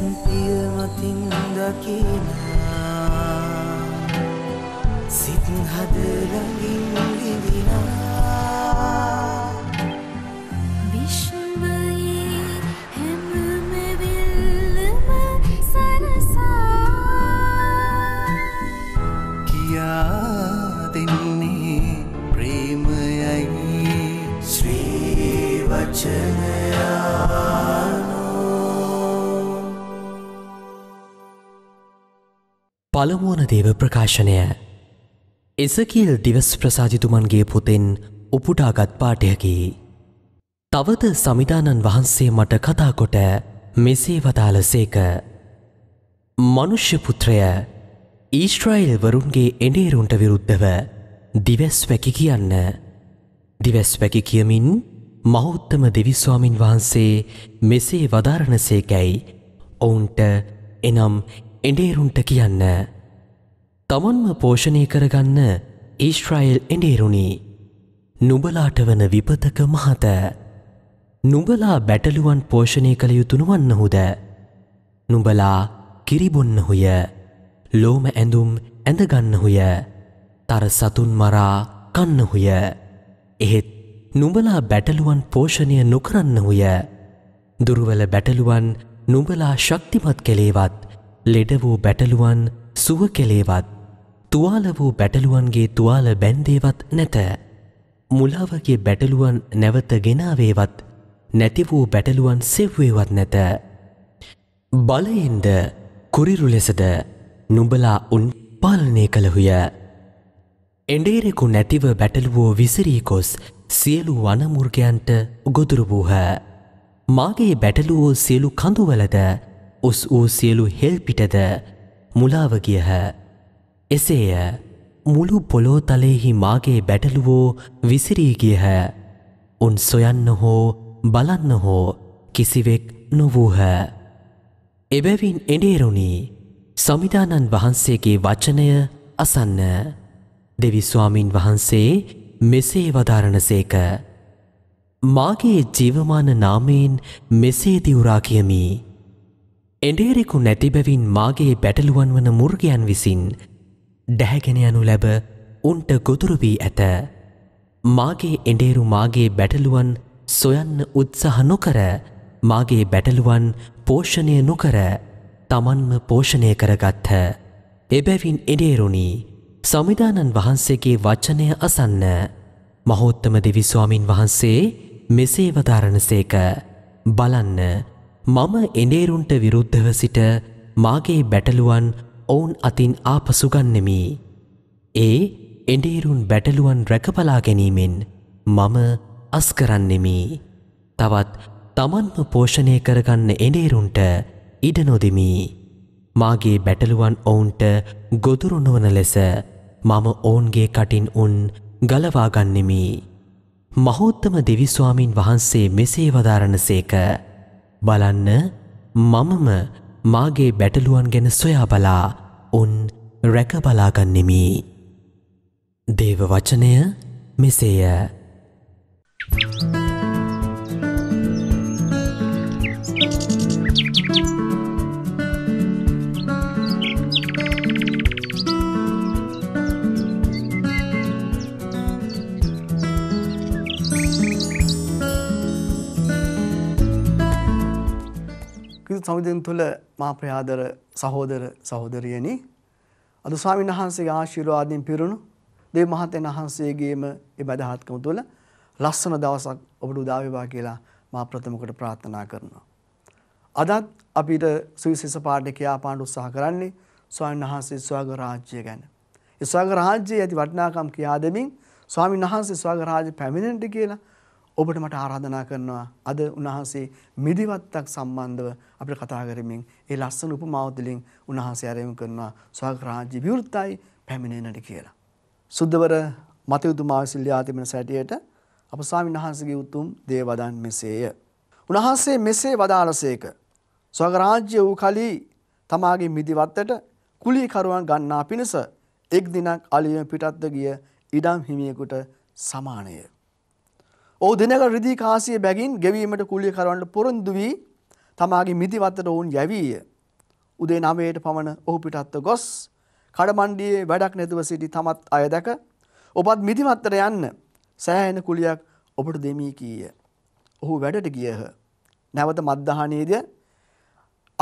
පිය මතින් දකිනා සිත් හද ළඟින් විඳිනා පළමුුවන දේව ප්‍රකාශනය. එසකිල් දිවස් ප්‍රසාජිතුමන්ගේ පුතෙන් උපුටාගත් පාටයකි. තවද සමිධානන් වහන්සේ මට කතාකොට මෙසේ වදාල සේක. මනුෂ්‍ය පුත්‍රය ඊස්ට්‍රයිල් වරුන්ගේ එඩේරුන්ට විරුද්ධව දිවස් වැකි කියන්න. දිවස් වැකි කියමින් මහෞත්තම දෙවිස්වාමින් වහන්සේ මෙසේ වදාරණසේකැයි ඔවුන්ට එනම් එඩේරුන්ට කියන්න. තමන්ම පෝෂණය කරගන්න ඊශ්‍රයිල් එඩේරුණි නුබලාට වන විපතක මහත. නුබලා බැටලුවන් පෝෂණය කළ යුතුනුවන්නහුද. නුබලා කිරිබොන්නහුය ලෝම ඇඳුම් ඇඳගන්නහුය තර සතුන් මරා කන්නහුය එහෙත් නුබලා බැටලුවන් පෝෂණය නොකරන්නහුය දුරුවල බැටලුවන් නුබලා ශක්තිමත් කෙළේවත් ලෙඩ වූ බැටලුවන් සුව කෙලේවත් තුවාල වූ බැටලුවන්ගේ තුවාල බැන්දේවත් නැත මුලාවගේ බැටලුවන් නැවත ගෙනාවේවත් නැති වූ බැටලුවන් සෙව්වේවත් නැත බලයෙන්ද කුරිරු ලෙසද නුඹලා උන් පාලනය කළහුය එඩේරෙකු නැතිව බැටලුවෝ විසිරීකොස් සියලු වනමුර්ගයන්ට ගොදුරු වූහ. මාගේ බැටලුවෝ සියලු කඳුවලද උස් වූ සියලු හෙල්පිටද මුලාවගියහ. එසේය මුළු පොලෝතලයෙහි මාගේ බැටලුවෝ විසිරීගියහ. උන් සොයන්න හෝ බලන්න හෝ කිසිවෙක් නොවූහ. එබැවින් එඩේරුණී සමිධානන් වහන්සේගේ වචනය අසන්න. දෙවිස්වාමීන් වහන්සේ මෙසේ වදාරණසේක. මාගේ ජීවමාන නාමයෙන් මෙසේ දිවුරා කියමී. එඩේරෙකු නැතිබැවින් මාගේ බැටලුවන් වන මුර්ගයන් විසින් ඩැහැගෙන යනු ලැබ උන්ට ගොදුරු වී ඇත. මාගේ එඩේරු මාගේ බැටලුවන් සොයන්න උත්සහ නොකර මාගේ බැටලුවන් පෝෂණය නොකර තමන්ම පෝෂණය කරගත්හ. එබැවින් එඩේරුණි සමිධානන් වහන්සේගේ වචනය අසන්න මහෝත්තම දෙවිස්වාමින් වහන්සේ මෙසේ වදාරණ සේක බලන්න මම එනේරුන්ට විරුද්ධව සිට මාගේ බැටලුවන් ඔවුන් අතින් ආපසුගන්නෙමි. ඒ එඩේරුන් බැටලුවන් රැකපලා ගැනීමෙන් මම අස්කරන්නෙමි. තවත් තමන්ම පෝෂණය කරගන්න එනේරුන්ට ඉඩනොදෙමි. මාගේ බැටලුවන් ඔවුන්ට ගොදුරුණුවන ලෙස මම ඔවුන්ගේ කටින් උන් ගලවාගන්නෙමි. මහෝත්තම දෙවිස්වාමීන් වහන්සේ මෙසේ වදාරණ සේක. බලන්න මමම මාගේ බැටලුවන් ගැන සොයා බලා උන් රැක බලාගන්නෙමි. දේව වචනය මෙසේය. Thank you. සංස්කෘත සමුදන් තුළ මා ප්‍රයාදර සහෝදර සහෝදරියනි අද ස්වාමීන් වහන්සේගේ ආශිර්වාදයෙන් පිරුණු දෙව් මහතෙන් වහන්සේගේම ඒ බදහත්කම තුළ ලස්සන දවසක් ඔබට උදා වේවා කියලා මා ප්‍රථමකට ප්‍රාර්ථනා කරනවා. අදත් අපිට සුවිශේෂ පාඩේ කියාපාන්න උත්සාහ කරන්නේ ස්වාමීන් වහන්සේ ස්වර්ග රාජ්‍ය ගැන. ඒ ස්වර්ග රාජ්‍යයේ ඇති වටිනාකම් කියා දෙමින් ස්වාමීන් වහන්සේ ස්වර්ග රාජ්‍ය පැමිණෙන්නට කියලා ඔබට මට ආරාධනා කරනවා අද උන්වහන්සේ මිදිවත්තක් සම්බන්ධව අපිට කතා කරමින් ඒ ලස්සන උපමාව තුළින් උන්වහන්සේ ආරම්භ කරනවා ස්වර්ග රාජ්‍ය විවෘතයි පැමිණෙන්නට කියලා. සුද්ධවර මතයුතුමා විසිල්ලා තිබෙන සැටියට අප ස්වාමීන් වහන්සේගේ උතුම් දේවදන් මෙසේය. උන්වහන්සේ මෙසේ වදාළසේක. ස්වර්ග රාජ්‍ය වූ කලී තමාගේ මිදිවත්තට කුලීකරුවන් ගන්නා පිණිස එක් දිනක් අලියම පිටත්ද ගිය ඉඩම් හිමියෙකුට සමානය. ඔහු දෙනග රිදී කාසිය බැගින් ගෙවීමට කුලිය කරවන්න පොරොන්දු වී තමාගේ මිදිවත්තට ඔවුන් යැවීය. උදේ නවයට පමණ ඔහු පිටත්ව ගොස් කඩමණ්ඩියේ වැඩක් නැතුව සිටි තමත් අය දැක ඔබත් මිදිවත්තට යන්න සෑහෙන කුලියක් ඔබට දෙමී කීය. ඔහු වැඩට ගියහ. නැවත මද්දහනේද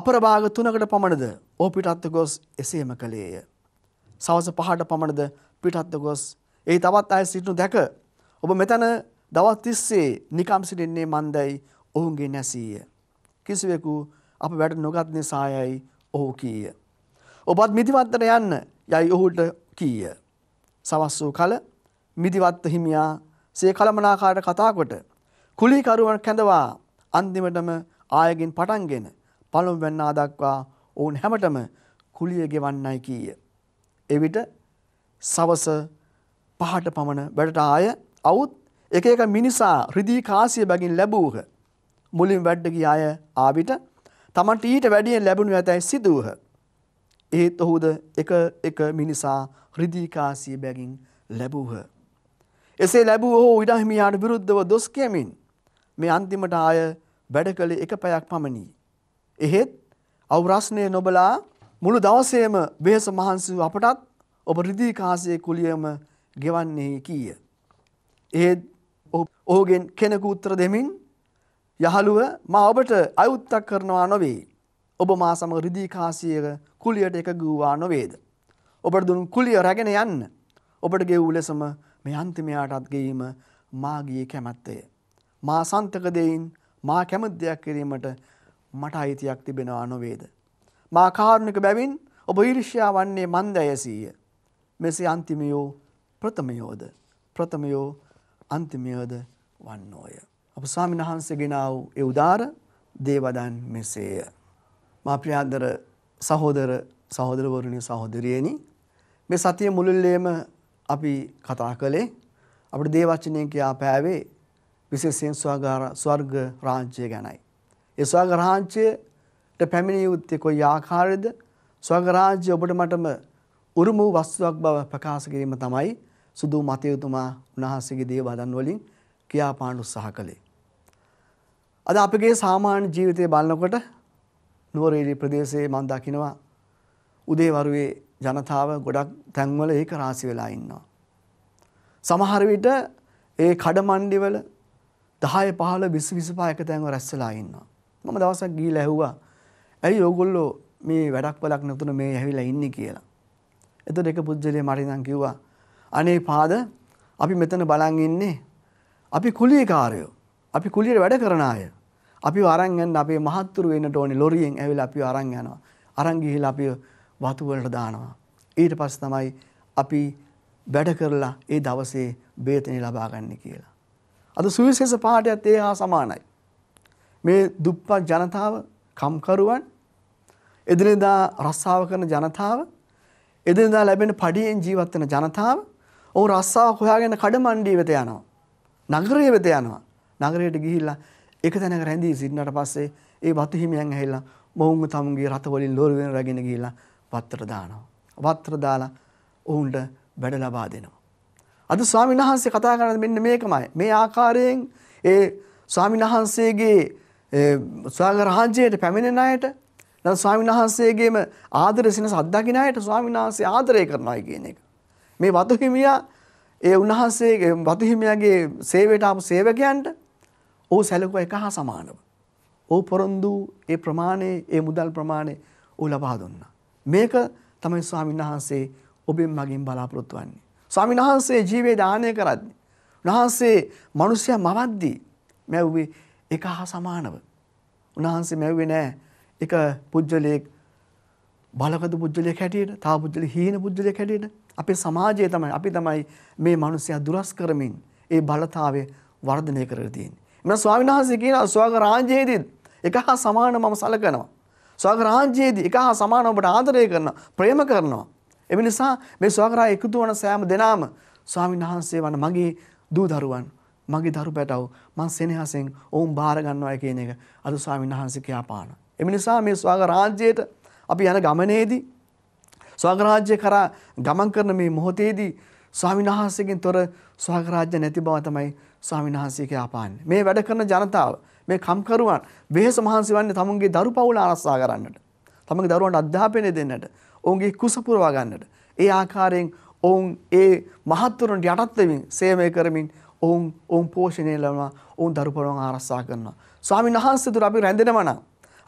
අපරභාග තුනකට පමණද ඕ පිටත්ව ගොස් එසේම කළේය. සවස පහට පමණද පිටත්ව ගොස් ඒ තවත් අය සිටිනු දැක ඔබ මෙතන දවස් තිස්සේ නිකම් සිටින්නේ මන්දයි ඔවුන්ගේ නැසීය. කිසිවෙකු අප වැඩ නොගත් නිසායයි ඔහු කීය. ඔබත් මිතිවත්තට යන්න යයි ඔහුට කීය. සවස් වූ කල මිදිවත්ත හිමියා සේ කළමනාකාරට කතාකොට කුලිකරුවන් කැඳවා අන්තිමටම ආයගෙන් පටන්ගෙන පළමු වෙන්නා දක්වා ඔවුන් හැමටම කුලිය ගෙවන්නයි කීය. එවිට සවස පහට පමණ වැඩට ආය අවුත් එක එක මිනිසා රිදී කාසිය බැගින් ලැබූහ. මුලින් වැඩ ගිය අය ආවිට තමන්ට ඊට වැඩියෙන් ලැබුණු ඇතැයි සිදුවහ. ඒත් ඔහුද එක එක මිනිසා රිදී කාසිය බැගින් ලැබූහ. එසේ ලැබූ ඔහු ඉඩහිමියාට විරුද්ධව දොස් කියමින් මේ අන්තිමට ආය වැඩ කළේ එක පැයක් පමණි. එහෙත් අවරස්නය නොබලා මුළු දවසේම බේස මහන්සිව අපටත් ඔබ රිදී කාසය කුලියම ගෙවන්නේ කීය. ඒත් ඔහුගෙන් කෙනෙකු උත්තර දෙමින් යහළුව මා ඔබට අයුත්තක් කරනවා නොවේ. ඔබ මා සමග රිදීකාසියක කුලියට එකගු වූවා නොවේද. ඔබට දුන් කුලිය රැගෙන යන්න. ඔබට ගෙව් ලෙසම මේ අන්තිමයාටත් ගෙවීම මාගිය කැමැත්තය. මා සන්තක දෙයින් මා කැමත් දෙයක් කිරීමට මට අයිතියක් තිබෙනවා නොවේද. මා කාරුණික බැවින් ඔබ ඊර්ෂ්‍යා වන්නේ මන්ද ඇසීය. මෙසේ අන්තිමයෝ ප්‍රථමයෝද ප්‍රථමයෝ අන්තිමයද වන්නෝය. අප ස්වාමීන් වහන්සේ ගෙනාව ඒ උදාර දේවදන් මෙසේය. මා ප්‍රියාදර සහෝදර සහෝදරවරුනි සහෝදරියනි මේ සතිය මුළුල්ලේම අපි කතා කළේ අපිට දේවචනය කියා පෑවේ විශේෂයෙන් ස්වර්ග රාජ්‍යය ගැනයි. ඒ ස්වර්ග රාජ්‍යයට පැමිණිය යුත්තේ කොයි ආකාරයේද? ස්වර්ග රාජ්‍ය ඔබට මටම උරුම වූ වස්තුවක් බව ප්‍රකාශ කිරීම තමයි සුදු මතයුතුමා උන්වහන්සේගේ දේ බලන් වලින් ක්‍රියාපාන උත්සාහ කළේ. අද අපගේ සාමාන්‍ය ජීවිතය බලනකොට නුවරඑළිය ප්‍රදේශයේ මම දකිනවා උදේවරුේ ජනතාව ගොඩක් තැන්වල ඒක රාසි වෙලා ඉන්නවා. සමහර විට ඒ කඩමණ්ඩිවල 10 15 20 25 එක තැන්ව රැස් වෙලා ඉන්නවා. මම දවසක් ගිහිල්ලා ඇහුවා ඇයි ඕගොල්ලෝ මේ වැඩක් බලක් නැතුන මේ ඇවිල්ලා ඉන්නේ කියලා. එතකොට එක පුජ්‍යලේ මට ඉඳන් කිව්වා අනේ පාද අපි මෙතන බලන් ඉන්නේ අපි කුලියකාරයෝ. අපි කුලියට වැඩ කරන අය. අපි අරන් යන්න අපේ මහත්තුරු වෙන්නට ඕනේ ලොරියෙන් ඇවිල්ලා අපි අරන් යනවා. අරන් ගිහිල්ලා අපි වතු වලට දානවා. ඊට පස්සේ තමයි අපි වැඩ කරලා ඒ දවසේ බේතනේ ලබා ගන්න කියලා. අද සුවිශේෂ පාඩයත් ඒ හා සමානයි. මේ දුප්පත් ජනතාව, කම්කරුවන්, එදිනෙදා රස්සාව කරන ජනතාව, එදිනෙදා ලැබෙන පඩියෙන් ජීවත් වෙන ජනතාව ඔවුන් රස්සාව හොයාගෙන කඩමණ්ඩිය වෙත යනවා. නගරය වෙත යනවා. නගරයට ගිහිල්ලා එක තැනක රැඳී සිටිනට පස්සේ ඒ වතු හිමියන් ඇහිලා මොවුන්ව තමුන්ගේ රත වලින් ලෝල් වෙන රැගෙන ගිහිල්ලා වත්තර දානවා. වත්තර දාලා ඔවුන්ට වැඩ ලබා දෙනවා. අද ස්වාමීන් වහන්සේ කතා කරන්නේ මෙන්න මේකමයි. මේ ආකාරයෙන් ඒ ස්වාමීන් වහන්සේගේ ස්වාග රාජ්‍යයට පැමිණෙන අයට නැත්නම් ස්වාමීන් වහන්සේගේම ආදර සිනස අත්දකින්න අයට ස්වාමීන් වහන්සේ ආදරය කරනවා කියන එක. මේ වතු හිමියා ඒ උන්වහන්සේගේ වතිහිමයාගේ සේවයට ආපු සේවකයන්ට ඕ සැලකුව එක හා සමානව. ඕ පොරොන්දු ඒ ප්‍රමාණයේ ඒ මුදල් ප්‍රමාණය ඕ ලබා දුන්නා. මේක තමයි ස්වාමීන් වහන්සේ ඔබෙන් මගින් බලාපොරොත්තු වන්නේ. ස්වාමීන් වහන්සේ ජීවේ දානය කරද්දී උන්වහන්සේ මිනිසයා මවද්දී මැව්වේ එක හා සමානව. උන්වහන්සේ මැව්වේ නෑ එක පුජ්‍යලයක් බලකද පුජ්‍යලයක් හැටියට, තව පුජ්‍යල හීන පුජ්‍යලයක් හැටියට අපේ සමාජය තමයි අපි තමයි මේ මිනිස්සයා දුරස් කරමින් ඒ බලතාවය වර්ධනය කරගෙන තියෙන්නේ. එමනම් ස්වාමීන් වහන්සේ කියනවා ස්වර්ග රාජ්‍යයේදී එක හා සමාන මම සලකනවා. ස්වර්ග රාජ්‍යයේදී එක හා සමාන ඔබට ආදරය කරනවා, ප්‍රේම කරනවා. ඒ නිසා මේ ස්වර්ග රාජ්‍ය එකතු වන සෑම දෙනාම ස්වාමීන් වහන්සේ වන මගේ දූ දරුවන්, මගේ දරු පැටව් මං සෙනෙහසෙන් ඔවුන් බාර ගන්නවා කියන එක අද ස්වාමීන් වහන්සේ කියා පානවා. ඒ නිසා මේ ස්වර්ග රාජ්‍යයට අපි යන ගමනේදී ස්වාගරාජ්‍ය කරා ගමන් කරන මේ මොහොතේදී ස්වාමීන් වහන්සේගෙන් තොර ස්වාගරාජ්‍ය නැති බව තමයි ස්වාමීන් වහන්සේ කියපාන්නේ. මේ වැඩ කරන ජනතාව මේ කම්කරුවන් වෙහෙස මහන්සි වන්නේ තමුන්ගේ දරුපවුල ආරක්ෂා කරන්නට. තමගේ දරුවන්ට අධ්‍යාපනය දෙන්නට. ඔවුන්ගේ කුස පුරවා ගන්නට. ඒ ආකාරයෙන් ඔවුන් ඒ මහත්වරුන්ට යටත් වෙමින් සේවය කරමින් ඔවුන් ඔවුන් පෝෂණය ලබනවා. ඔවුන් දරුපවුලන් ආරක්ෂා කරනවා. ස්වාමීන් වහන්සේ තුර අපි රැඳෙනවා නම්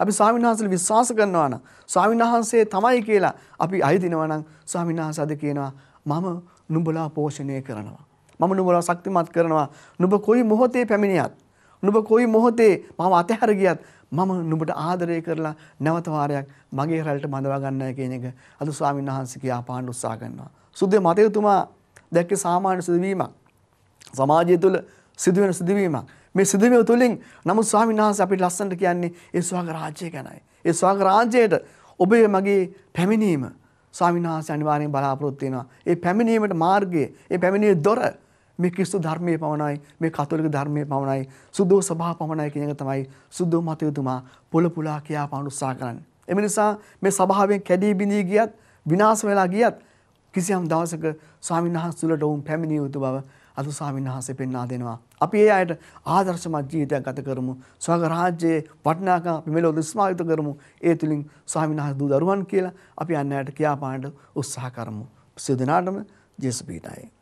අපි ස්වාමීන් වහන්සේලා විශ්වාස කරනවා නම් ස්වාමීන් වහන්සේ තමයි කියලා අපි අයදිනවා නම් ස්වාමීන් වහන්සේ අද කියනවා මම නුඹලා පෝෂණය කරනවා. මම නුඹලා ශක්තිමත් කරනවා. නුඹ කොයි මොහොතේ පැමිණියත් නුඹ කොයි මොහොතේ මම අතහැර ගියත් මම නුඹට ආදරය කරලා නැවත වාරයක් මගේ රැළට බඳවා ගන්නයි කියන එක අද ස්වාමීන් වහන්සේ කියා පාන්න උත්සාහ කරනවා. සුද්ධ මතයතුමා දැක්කේ සාමාන්‍ය සිදුවීමක්. සමාජය තුළ සිදුවෙන සිදුවීමක්. මේ සිදුවීම තුළින් නමුත් ස්වාමීන් වහන්සේ අපිට ලස්සනට කියන්නේ ඒ ස්වාග රාජ්‍යය ගැනයි. ඒ ස්වාග රාජ්‍යයට ඔබේ මගේ පැමිණීම ස්වාමීන් වහන්සේ අනිවාර්යෙන් බලාපොරොත්තු වෙනවා. ඒ පැමිණීමට මාර්ගය, ඒ පැමිණීමේ දොර මේ ක්‍රිස්තු ධර්මයේ පමණයි මේ කතෝලික ධර්මයේ පමණයි සුද්ධෝ සභා පමණයි කියන එක තමයි සුද්ධෝ මතයතුමා පොළ පුලා කියා පාන උත්සාහ කරන්නේ. එම නිසා මේ සභාවෙන් කැඩී බිඳී ගියත් විනාශ වෙලා ගියත් කිසියම් දවසක ස්වාමීන් වහන්සේලට වුන් පැමිණිය යුතු බව අද ස්වාමීන් වහන්සේ පෙන්වා දෙනවා. අපි ඒ අයට ආදර්ශමත් ජීවිතයක් ගත කරමු. ස්වර්ග රාජ්‍යයේ වටිනාකම අපි මෙලොව දුස්මාවිත කරමු. ඒ තුලින් ස්වාමීන් වහන්සේ දූ දරුවන් කියලා අපි අන් අයට කියාපාන්නට උත්සාහ කරමු. සිය දිනාටම ජේසුපීටයි.